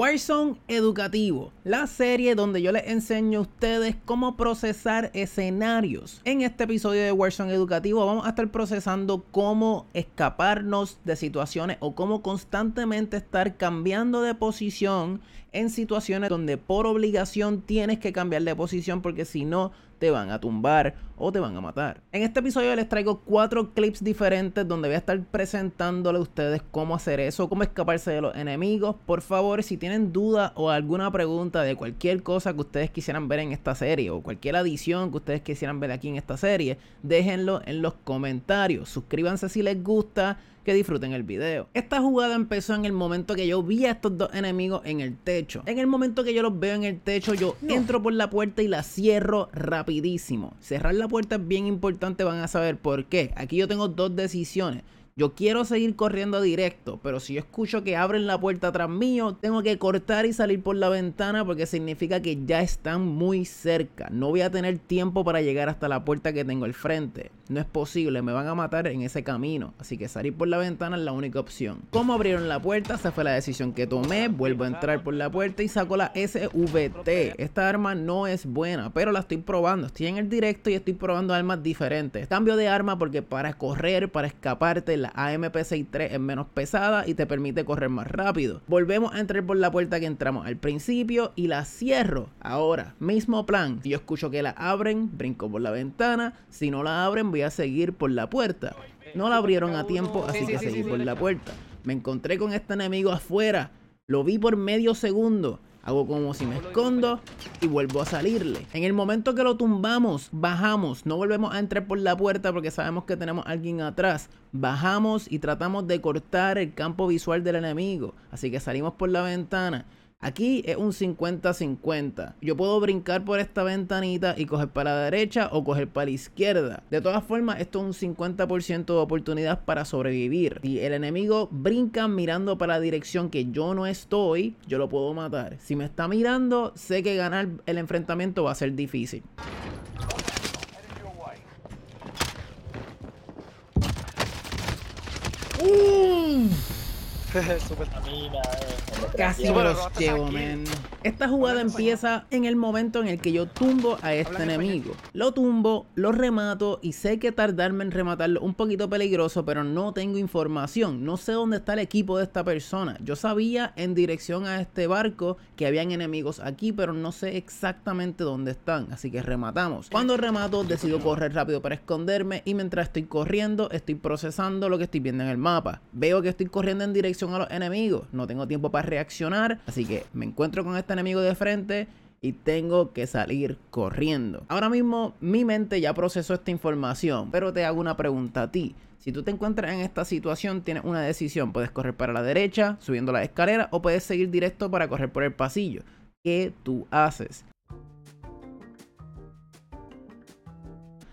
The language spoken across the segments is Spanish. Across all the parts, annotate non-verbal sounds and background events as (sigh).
Warzone Educativo, la serie donde yo les enseño a ustedes cómo procesar escenarios. En este episodio de Warzone Educativo vamos a estar procesando cómo escaparnos de situaciones o cómo constantemente estar cambiando de posición en situaciones donde por obligación tienes que cambiar de posición porque si no te van a tumbar o te van a matar. En este episodio les traigo cuatro clips diferentes donde voy a estar presentándole a ustedes cómo hacer eso, cómo escaparse de los enemigos. Por favor, si tienen duda o alguna pregunta de cualquier cosa que ustedes quisieran ver en esta serie o cualquier adición que ustedes quisieran ver aquí en esta serie, déjenlo en los comentarios. Suscríbanse si les gusta que disfruten el video. Esta jugada empezó en el momento que yo vi a estos dos enemigos en el techo. En el momento que yo los veo en el techo, yo entro por la puerta y la cierro rapidísimo. Cerrar la puerta es bien importante, van a saber por qué. Aquí yo tengo dos decisiones. Yo quiero seguir corriendo directo, pero si yo escucho que abren la puerta atrás mío, tengo que cortar y salir por la ventana porque significa que ya están muy cerca. No voy a tener tiempo para llegar hasta la puerta que tengo al frente. No es posible, me van a matar en ese camino. Así que salir por la ventana es la única opción. Como abrieron la puerta? Esa fue la decisión que tomé. Vuelvo a entrar por la puerta y saco la SVT. Esta arma no es buena, pero la estoy probando. Estoy en el directo y estoy probando armas diferentes. Cambio de arma porque para correr, para escaparte, la AMP63 es menos pesada y te permite correr más rápido. Volvemos a entrar por la puerta que entramos al principio y la cierro. Ahora, mismo plan. yo escucho que la abren, brinco por la ventana. Si no la abren, voy a seguir por la puerta. No la abrieron a tiempo, así que seguí por la puerta. Me encontré con este enemigo afuera. Lo vi por medio segundo Hago como si me escondo y vuelvo a salirle. En el momento que lo tumbamos, bajamos. No volvemos a entrar por la puerta porque sabemos que tenemos a alguien atrás. Bajamos y tratamos de cortar el campo visual del enemigo. Así que salimos por la ventana Aquí es un 50-50. Yo puedo brincar por esta ventanita y coger para la derecha o coger para la izquierda. De todas formas, esto es un 50% de oportunidad para sobrevivir. Si el enemigo brinca mirando para la dirección que yo no estoy, yo lo puedo matar. Si me está mirando, sé que ganar el enfrentamiento va a ser difícil. Super (laughs) familiar, eh. Casi me los llevo, men. Esta jugada empieza en el momento en el que yo tumbo a este enemigo. Lo tumbo, lo remato y sé que tardarme en rematarlo un poquito peligroso, pero no tengo información. No sé dónde está el equipo de esta persona. Yo sabía en dirección a este barco que habían enemigos aquí, pero no sé exactamente dónde están. Así que rematamos. Cuando remato, decido correr rápido para esconderme y mientras estoy corriendo, estoy procesando lo que estoy viendo en el mapa. Veo que estoy corriendo en dirección a los enemigos. No tengo tiempo para reaccionar, así que me encuentro con este este enemigo de frente y tengo que salir corriendo. Ahora mismo mi mente ya procesó esta información, pero te hago una pregunta a ti. Si tú te encuentras en esta situación, tienes una decisión. Puedes correr para la derecha, subiendo la escalera, o puedes seguir directo para correr por el pasillo. ¿Qué tú haces?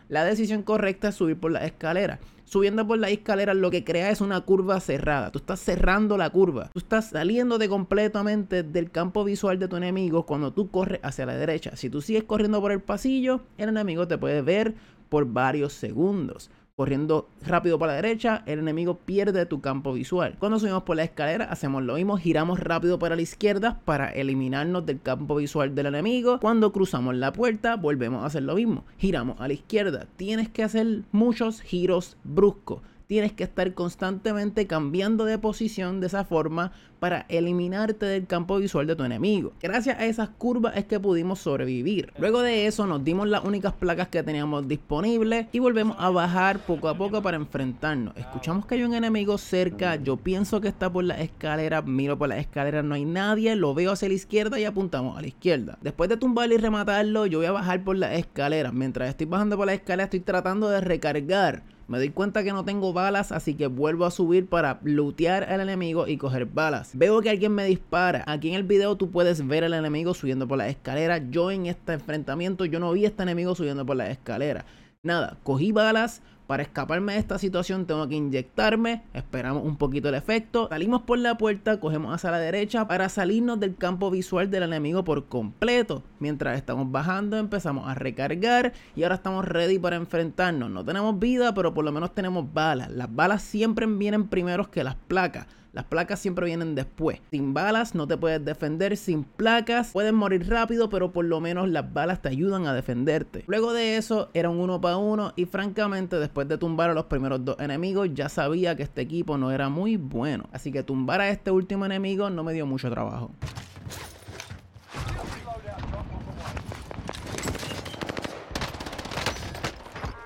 La decisión correcta es subir por la escalera subiendo por la escalera lo que crea es una curva cerrada. Tú estás cerrando la curva. Tú estás de completamente del campo visual de tu enemigo cuando tú corres hacia la derecha. Si tú sigues corriendo por el pasillo, el enemigo te puede ver por varios segundos corriendo rápido para la derecha, el enemigo pierde tu campo visual. Cuando subimos por la escalera hacemos lo mismo, giramos rápido para la izquierda para eliminarnos del campo visual del enemigo. Cuando cruzamos la puerta volvemos a hacer lo mismo, giramos a la izquierda. Tienes que hacer muchos giros bruscos tienes que estar constantemente cambiando de posición de esa forma para eliminarte del campo visual de tu enemigo. Gracias a esas curvas es que pudimos sobrevivir. Luego de eso nos dimos las únicas placas que teníamos disponibles y volvemos a bajar poco a poco para enfrentarnos. Escuchamos que hay un enemigo cerca, yo pienso que está por la escalera, miro por la escalera, no hay nadie, lo veo hacia la izquierda y apuntamos a la izquierda. Después de tumbarlo y rematarlo, yo voy a bajar por la escalera. Mientras estoy bajando por la escalera estoy tratando de recargar me doy cuenta que no tengo balas, así que vuelvo a subir para lootear al enemigo y coger balas. Veo que alguien me dispara. Aquí en el video tú puedes ver al enemigo subiendo por la escalera. Yo en este enfrentamiento, yo no vi a este enemigo subiendo por la escalera. Nada, cogí balas, para escaparme de esta situación tengo que inyectarme, esperamos un poquito el efecto, salimos por la puerta, cogemos hacia la derecha para salirnos del campo visual del enemigo por completo. Mientras estamos bajando empezamos a recargar y ahora estamos ready para enfrentarnos. No tenemos vida, pero por lo menos tenemos balas. Las balas siempre vienen primero que las placas. Las placas siempre vienen después. Sin balas no te puedes defender, sin placas puedes morir rápido, pero por lo menos las balas te ayudan a defenderte. Luego de eso era un uno para uno y francamente después después de tumbar a los primeros dos enemigos, ya sabía que este equipo no era muy bueno. Así que tumbar a este último enemigo no me dio mucho trabajo.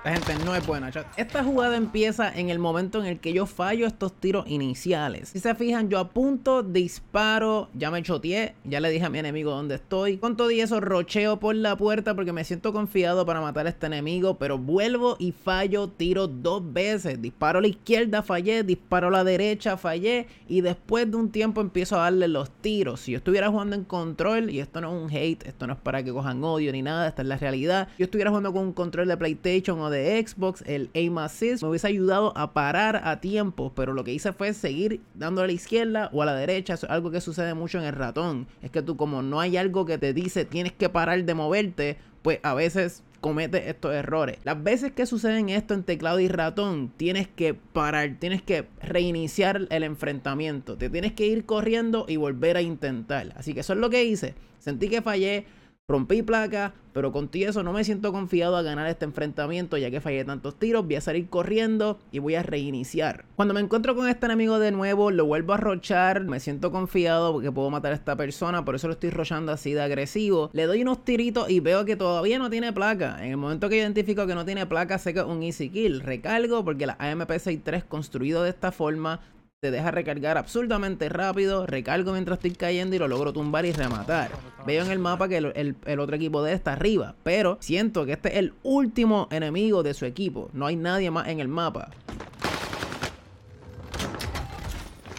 La gente no es buena, Esta jugada empieza en el momento en el que yo fallo estos tiros iniciales. Si se fijan, yo apunto, disparo, ya me choteé, ya le dije a mi enemigo dónde estoy. Con todo y eso rocheo por la puerta porque me siento confiado para matar a este enemigo, pero vuelvo y fallo tiro dos veces. Disparo a la izquierda, fallé, disparo a la derecha, fallé y después de un tiempo empiezo a darle los tiros. Si yo estuviera jugando en control, y esto no es un hate, esto no es para que cojan odio ni nada, esta es la realidad. Yo estuviera jugando con un control de PlayStation o de Xbox, el aim assist, me hubiese ayudado a parar a tiempo, pero lo que hice fue seguir dando a la izquierda o a la derecha, Eso es algo que sucede mucho en el ratón, es que tú como no hay algo que te dice tienes que parar de moverte, pues a veces comete estos errores. Las veces que suceden esto en teclado y ratón, tienes que parar, tienes que reiniciar el enfrentamiento, te tienes que ir corriendo y volver a intentar. Así que eso es lo que hice. Sentí que fallé, Rompí placa, pero contigo eso no me siento confiado a ganar este enfrentamiento ya que fallé tantos tiros, voy a salir corriendo y voy a reiniciar. Cuando me encuentro con este enemigo de nuevo, lo vuelvo a rochar, me siento confiado porque puedo matar a esta persona, por eso lo estoy rollando así de agresivo. Le doy unos tiritos y veo que todavía no tiene placa. En el momento que identifico que no tiene placa, sé que es un easy kill. Recargo porque la AMP-63 construido de esta forma te deja recargar absolutamente rápido, recargo mientras estoy cayendo y lo logro tumbar y rematar. Veo en el mapa que el, otro equipo de él está arriba, pero siento que este es el último enemigo de su equipo. No hay nadie más en el mapa.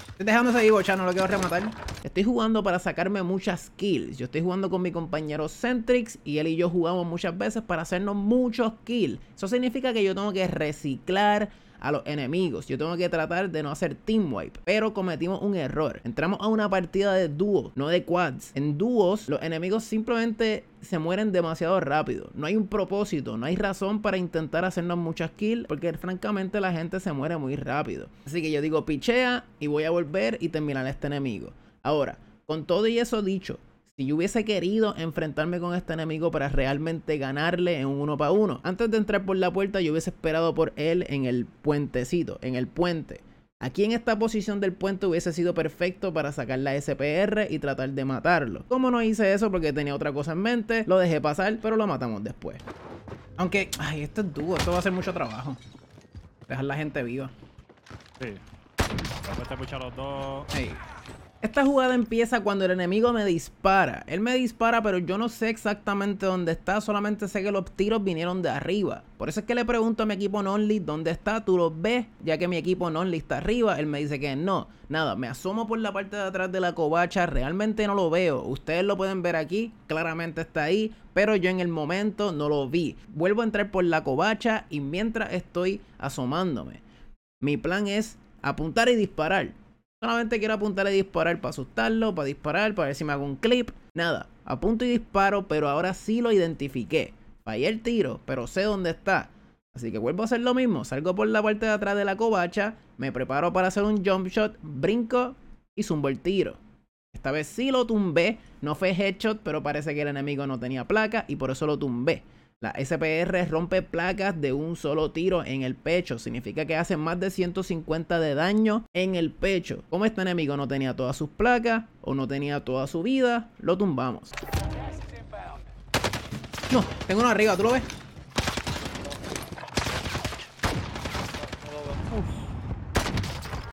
Estoy dejando ese vivo, no lo quiero rematar. Estoy jugando para sacarme muchas kills. Yo estoy jugando con mi compañero Centrix y él y yo jugamos muchas veces para hacernos muchos kills. Eso significa que yo tengo que reciclar a los enemigos. Yo tengo que tratar de no hacer team wipe. Pero cometimos un error. Entramos a una partida de dúo, no de quads. En dúos, los enemigos simplemente se mueren demasiado rápido. No hay un propósito, no hay razón para intentar hacernos muchas kills, porque francamente la gente se muere muy rápido. Así que yo digo pichea y voy a volver y terminar este enemigo. Ahora, con todo y eso dicho, si yo hubiese querido enfrentarme con este enemigo para realmente ganarle en un uno para uno, antes de entrar por la puerta yo hubiese esperado por él en el puentecito, en el puente. Aquí en esta posición del puente hubiese sido perfecto para sacar la SPR y tratar de matarlo. Como no hice eso porque tenía otra cosa en mente, lo dejé pasar, pero lo matamos después. Aunque, ay, esto es duro, esto va a ser mucho trabajo. Dejar la gente viva. Sí. los dos. Hey. Esta jugada empieza cuando el enemigo me dispara. Él me dispara, pero yo no sé exactamente dónde está, solamente sé que los tiros vinieron de arriba. Por eso es que le pregunto a mi equipo Nonly dónde está, tú lo ves, ya que mi equipo Nonly está arriba. Él me dice que no. Nada, me asomo por la parte de atrás de la covacha, realmente no lo veo. Ustedes lo pueden ver aquí, claramente está ahí, pero yo en el momento no lo vi. Vuelvo a entrar por la covacha y mientras estoy asomándome, mi plan es apuntar y disparar Solamente quiero apuntar y disparar para asustarlo, para disparar, para ver si me hago un clip. Nada, apunto y disparo, pero ahora sí lo identifiqué. Fallé el tiro, pero sé dónde está. Así que vuelvo a hacer lo mismo. Salgo por la parte de atrás de la covacha, me preparo para hacer un jump shot, brinco y zumbo el tiro. Esta vez sí lo tumbé, no fue headshot, pero parece que el enemigo no tenía placa y por eso lo tumbé. La SPR rompe placas de un solo tiro en el pecho. Significa que hace más de 150 de daño en el pecho. Como este enemigo no tenía todas sus placas o no tenía toda su vida, lo tumbamos. No, tengo uno arriba, ¿tú lo ves?